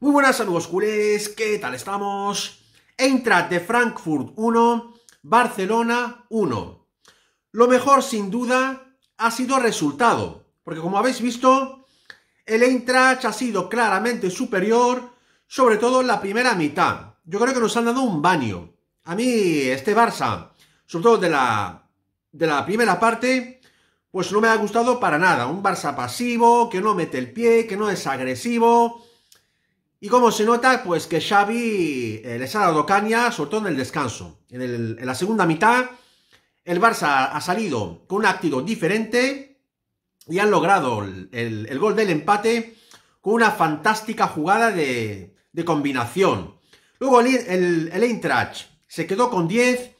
Muy buenas, saludos culés, ¿qué tal estamos? Eintracht de Frankfurt 1, Barcelona 1. Lo mejor sin duda ha sido el resultado, porque como habéis visto, el Eintracht ha sido claramente superior, sobre todo en la primera mitad. Yo creo que nos han dado un baño. A mí este Barça, sobre todo de la, de la primera parte, pues no me ha gustado para nada. Un Barça pasivo, que no mete el pie, que no es agresivo y como se nota, pues que Xavi eh, les ha dado caña, sobre todo en el descanso. En, la segunda mitad, el Barça ha salido con un actitud diferente y han logrado el, gol del empate con una fantástica jugada de, combinación. Luego el, el, Eintracht se quedó con 10,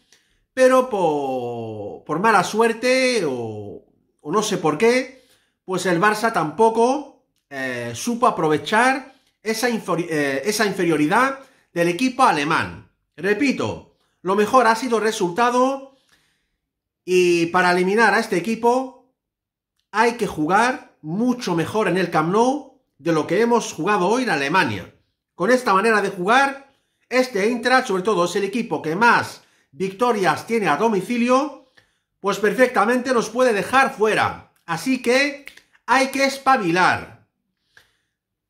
pero por, mala suerte o, no sé por qué, pues el Barça tampoco eh, supo aprovechar eh, esa, inferioridad del equipo alemán. Repito, lo mejor ha sido resultado y para eliminar a este equipo hay que jugar mucho mejor en el Camp Nou de lo que hemos jugado hoy en Alemania. Con esta manera de jugar, este Intra, sobre todo es el equipo que más victorias tiene a domicilio, pues perfectamente nos puede dejar fuera. Así que hay que espabilar.